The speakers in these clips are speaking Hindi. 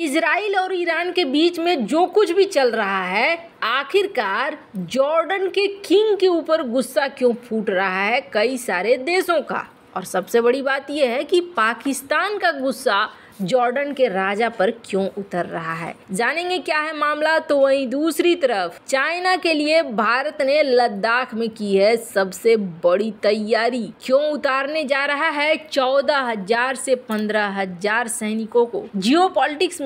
इसराइल और ईरान के बीच में जो कुछ भी चल रहा है आखिरकार जॉर्डन के किंग के ऊपर गुस्सा क्यों फूट रहा है कई सारे देशों का और सबसे बड़ी बात यह है कि पाकिस्तान का गुस्सा जॉर्डन के राजा पर क्यों उतर रहा है जानेंगे क्या है मामला तो वहीं दूसरी तरफ चाइना के लिए भारत ने लद्दाख में की है सबसे बड़ी तैयारी क्यों उतारने जा रहा है चौदह हजार से पंद्रह हजार सैनिकों को जियो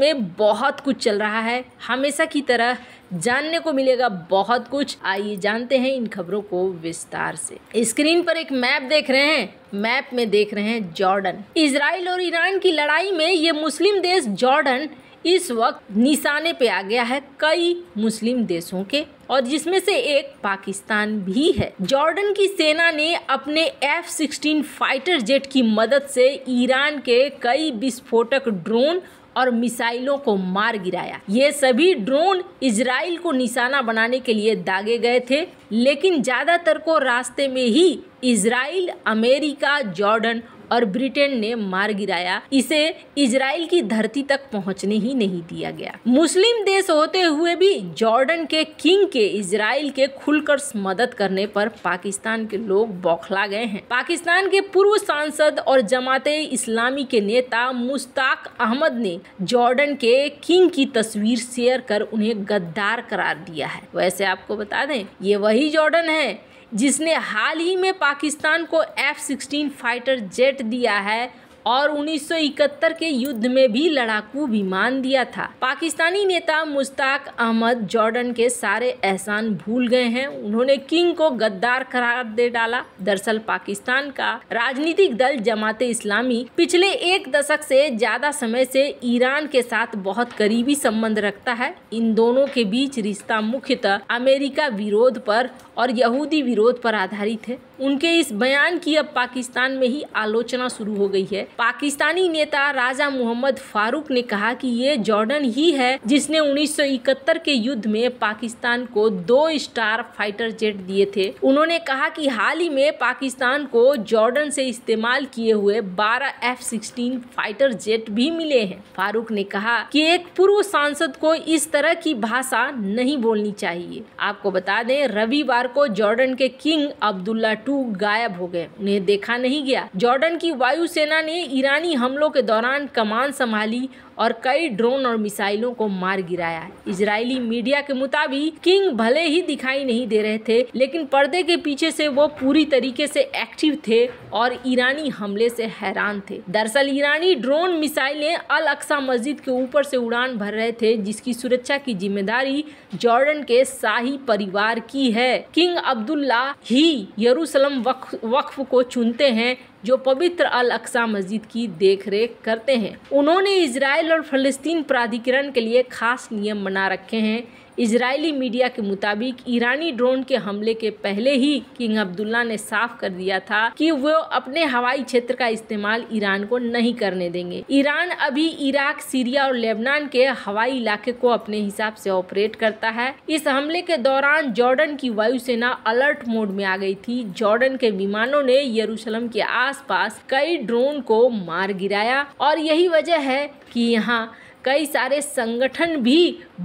में बहुत कुछ चल रहा है हमेशा की तरह जानने को मिलेगा बहुत कुछ आइए जानते हैं इन खबरों को विस्तार से स्क्रीन पर एक मैप देख रहे हैं मैप में देख रहे हैं जॉर्डन इसराइल और ईरान की लड़ाई में ये मुस्लिम देश जॉर्डन इस वक्त निशाने पे आ गया है कई मुस्लिम देशों के और जिसमें से एक पाकिस्तान भी है जॉर्डन की सेना ने अपने एफ सिक्सटीन फाइटर जेट की मदद से ईरान के कई विस्फोटक ड्रोन और मिसाइलों को मार गिराया ये सभी ड्रोन इसराइल को निशाना बनाने के लिए दागे गए थे लेकिन ज़्यादातर को रास्ते में ही इसराइल अमेरिका जॉर्डन और ब्रिटेन ने मार गिराया इसे इसराइल की धरती तक पहुंचने ही नहीं दिया गया मुस्लिम देश होते हुए भी जॉर्डन के किंग के इसराइल के खुलकर मदद करने पर पाकिस्तान के लोग बौखला गए हैं पाकिस्तान के पूर्व सांसद और जमात इस्लामी के नेता मुश्ताक अहमद ने जॉर्डन के किंग की तस्वीर शेयर कर उन्हें गद्दार करार दिया है वैसे आपको बता दें ये वही जॉर्डन है जिसने हाल ही में पाकिस्तान को एफ सिक्सटीन फाइटर जेट दिया है और 1971 के युद्ध में भी लड़ाकू विमान दिया था पाकिस्तानी नेता मुश्ताक अहमद जॉर्डन के सारे एहसान भूल गए हैं उन्होंने किंग को गद्दार करार दे डाला दरअसल पाकिस्तान का राजनीतिक दल जमाते इस्लामी पिछले एक दशक से ज्यादा समय से ईरान के साथ बहुत करीबी संबंध रखता है इन दोनों के बीच रिश्ता मुख्यतः अमेरिका विरोध पर और यहूदी विरोध पर आधारित है उनके इस बयान की अब पाकिस्तान में ही आलोचना शुरू हो गई है पाकिस्तानी नेता राजा मोहम्मद फारूक ने कहा कि ये जॉर्डन ही है जिसने 1971 के युद्ध में पाकिस्तान को दो स्टार फाइटर जेट दिए थे उन्होंने कहा कि हाल ही में पाकिस्तान को जॉर्डन से इस्तेमाल किए हुए 12 एफ सिक्सटीन फाइटर जेट भी मिले हैं फारूक ने कहा कि एक पूर्व सांसद को इस तरह की भाषा नहीं बोलनी चाहिए आपको बता दें रविवार को जॉर्डन के किंग अब्दुल्ला टू गायब हो गए उन्हें देखा नहीं गया जॉर्डन की वायुसेना ने ईरानी हमलों के दौरान कमान संभाली और कई ड्रोन और मिसाइलों को मार गिराया इजरायली मीडिया के मुताबिक किंग भले ही दिखाई नहीं दे रहे थे लेकिन पर्दे के पीछे से वो पूरी तरीके से एक्टिव थे और ईरानी हमले से हैरान थे दरअसल ईरानी ड्रोन मिसाइलें अल अक्सा मस्जिद के ऊपर से उड़ान भर रहे थे जिसकी सुरक्षा की जिम्मेदारी जॉर्डन के शाही परिवार की है किंग अब्दुल्ला ही यरूशलेम वसल्लम वक्फ वक्फ को चुनते हैं जो पवित्र अल अक्सा मस्जिद की देख रेख करते हैं उन्होंने इसराइल और फलस्तीन प्राधिकरण के लिए खास नियम बना रखे हैं इजरायली मीडिया के मुताबिक ईरानी ड्रोन के हमले के पहले ही किंग अब्दुल्ला ने साफ कर दिया था कि वो अपने हवाई क्षेत्र का इस्तेमाल ईरान को नहीं करने देंगे ईरान अभी इराक सीरिया और लेबनान के हवाई इलाके को अपने हिसाब से ऑपरेट करता है इस हमले के दौरान जॉर्डन की वायुसेना अलर्ट मोड में आ गई थी जॉर्डन के विमानों ने यरूशलम के आसपास कई ड्रोन को मार गिराया और यही वजह है कि यहाँ कई सारे संगठन भी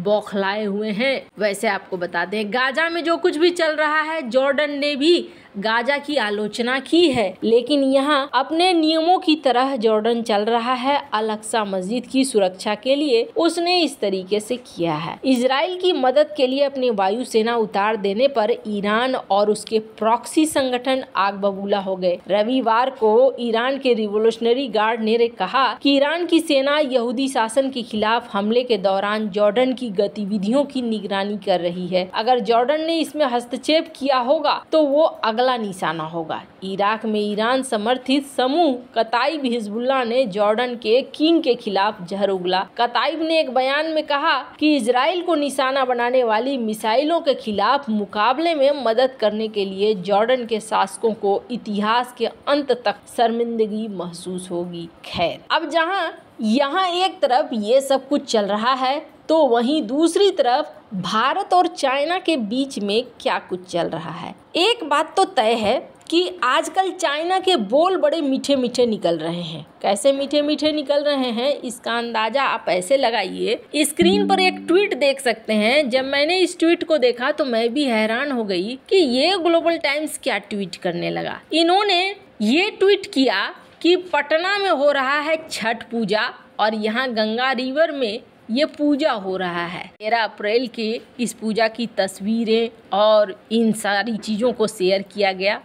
बौखलाए हुए हैं वैसे आपको बता दें गाजा में जो कुछ भी चल रहा है जॉर्डन ने भी गाजा की आलोचना की है लेकिन यहाँ अपने नियमों की तरह जॉर्डन चल रहा है अलक्सा मस्जिद की सुरक्षा के लिए उसने इस तरीके से किया है इसराइल की मदद के लिए अपनी वायुसेना उतार देने पर ईरान और उसके प्रॉक्सी संगठन आग बबूला हो गए रविवार को ईरान के रिवोल्यूशनरी गार्ड ने कहा कि ईरान की सेना यहूदी शासन के खिलाफ हमले के दौरान जॉर्डन की गतिविधियों की निगरानी कर रही है अगर जॉर्डन ने इसमें हस्तक्षेप किया होगा तो वो अगला अगला निशाना होगा इराक में ईरान समर्थित समूह कताइब हिजबुल्ला ने जॉर्डन के किंग के खिलाफ जहर उगला कताइब ने एक बयान में कहा कि इसराइल को निशाना बनाने वाली मिसाइलों के खिलाफ मुकाबले में मदद करने के लिए जॉर्डन के शासकों को इतिहास के अंत तक शर्मिंदगी महसूस होगी खैर अब जहाँ यहाँ एक तरफ ये सब कुछ चल रहा है तो वहीं दूसरी तरफ भारत और चाइना के बीच में क्या कुछ चल रहा है एक बात तो तय है कि आजकल चाइना के बोल बड़े मीठे मीठे निकल रहे हैं कैसे मीठे मीठे निकल रहे हैं इसका अंदाजा आप ऐसे लगाइए स्क्रीन पर एक ट्वीट देख सकते हैं जब मैंने इस ट्वीट को देखा तो मैं भी हैरान हो गई कि ये ग्लोबल टाइम्स क्या ट्वीट करने लगा इन्होंने ये ट्वीट किया कि पटना में हो रहा है छठ पूजा और यहाँ गंगा रिवर में ये पूजा हो रहा है तेरह अप्रैल के इस पूजा की तस्वीरें और इन सारी चीज़ों को शेयर किया गया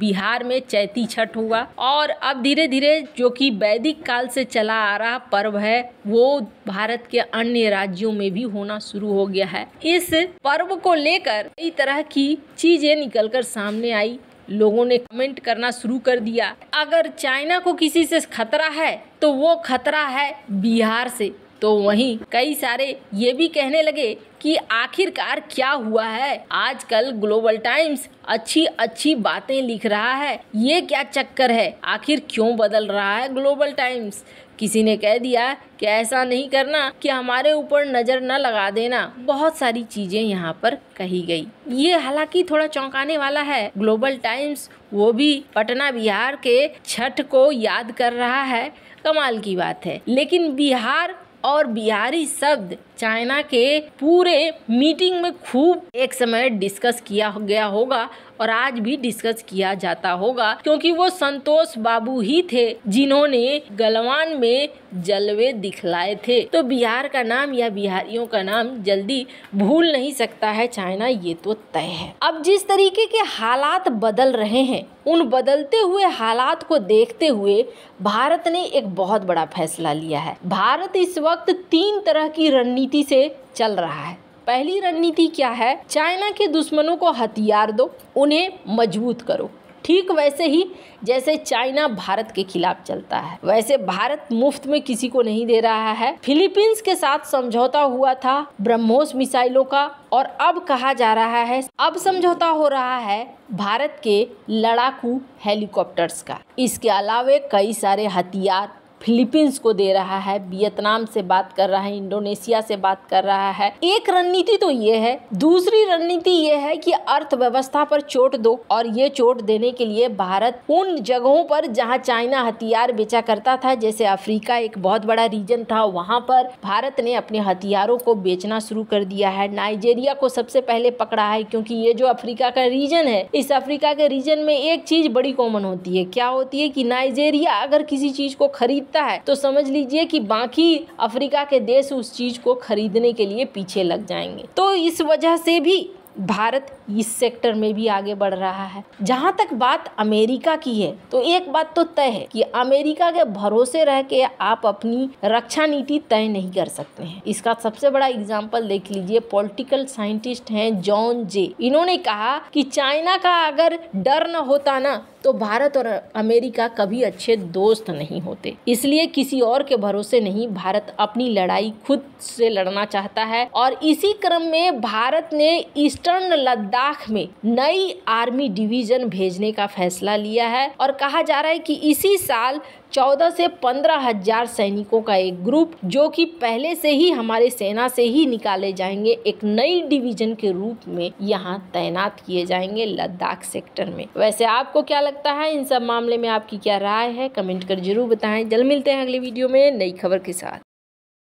बिहार में चैती छठ हुआ और अब धीरे धीरे जो कि वैदिक काल से चला आ रहा पर्व है वो भारत के अन्य राज्यों में भी होना शुरू हो गया है इस पर्व को लेकर कई तरह की चीजें निकलकर सामने आई लोगों ने कमेंट करना शुरू कर दिया अगर चाइना को किसी से खतरा है तो वो खतरा है बिहार से तो वहीं कई सारे ये भी कहने लगे कि आखिरकार क्या हुआ है आजकल ग्लोबल टाइम्स अच्छी अच्छी बातें लिख रहा है ये क्या चक्कर है आखिर क्यों बदल रहा है ग्लोबल टाइम्स किसी ने कह दिया कि ऐसा नहीं करना कि हमारे ऊपर नज़र न लगा देना बहुत सारी चीज़ें यहाँ पर कही गई ये हालांकि थोड़ा चौंकाने वाला है ग्लोबल टाइम्स वो भी पटना बिहार के छठ को याद कर रहा है कमाल की बात है लेकिन बिहार और बिहारी शब्द चाइना के पूरे मीटिंग में खूब एक समय डिस्कस किया गया होगा और आज भी डिस्कस किया जाता होगा क्योंकि वो संतोष बाबू ही थे जिन्होंने गलवान में जलवे दिखलाए थे तो बिहार का नाम या बिहारियों का नाम जल्दी भूल नहीं सकता है चाइना ये तो तय है अब जिस तरीके के हालात बदल रहे हैं उन बदलते हुए हालात को देखते हुए भारत ने एक बहुत बड़ा फैसला लिया है भारत इस वक्त तीन तरह की रणनीति रणनीति से चल रहा है पहली रणनीति क्या है चाइना के दुश्मनों को हथियार दो उन्हें मजबूत करो ठीक वैसे ही जैसे चाइना भारत के खिलाफ चलता है वैसे भारत मुफ्त में किसी को नहीं दे रहा है फिलीपींस के साथ समझौता हुआ था ब्रह्मोस मिसाइलों का और अब कहा जा रहा है अब समझौता हो रहा है भारत के लड़ाकू हेलीकॉप्टर्स का इसके अलावे कई सारे हथियार फिलीपींस को दे रहा है वियतनाम से बात कर रहा है इंडोनेशिया से बात कर रहा है एक रणनीति तो ये है दूसरी रणनीति ये है कि अर्थव्यवस्था पर चोट दो और ये चोट देने के लिए भारत उन जगहों पर जहाँ चाइना हथियार बेचा करता था जैसे अफ्रीका एक बहुत बड़ा रीजन था वहाँ पर भारत ने अपने हथियारों को बेचना शुरू कर दिया है नाइजेरिया को सबसे पहले पकड़ा है क्योंकि ये जो अफ्रीका का रीजन है इस अफ्रीका के रीजन में एक चीज बड़ी कॉमन होती है क्या होती है कि नाइजेरिया अगर किसी चीज को खरीद दिखता है तो समझ लीजिए कि बाकी अफ्रीका के देश उस चीज़ को खरीदने के लिए पीछे लग जाएंगे तो इस वजह से भी भारत इस सेक्टर में भी आगे बढ़ रहा है जहाँ तक बात अमेरिका की है तो एक बात तो तय है कि अमेरिका के भरोसे रह के आप अपनी रक्षा नीति तय नहीं कर सकते हैं इसका सबसे बड़ा एग्जाम्पल देख लीजिए पॉलिटिकल साइंटिस्ट हैं जॉन जे इन्होंने कहा कि चाइना का अगर डर न होता ना तो भारत और अमेरिका कभी अच्छे दोस्त नहीं होते इसलिए किसी और के भरोसे नहीं भारत अपनी लड़ाई खुद से लड़ना चाहता है और इसी क्रम में भारत ने ईस्ट ईस्टर्न लद्दाख में नई आर्मी डिवीजन भेजने का फैसला लिया है और कहा जा रहा है कि इसी साल चौदह से पंद्रह हजार सैनिकों का एक ग्रुप जो कि पहले से ही हमारे सेना से ही निकाले जाएंगे एक नई डिवीजन के रूप में यहाँ तैनात किए जाएंगे लद्दाख सेक्टर में वैसे आपको क्या लगता है इन सब मामले में आपकी क्या राय है कमेंट कर जरूर बताएं जल्द मिलते हैं अगले वीडियो में नई खबर के साथ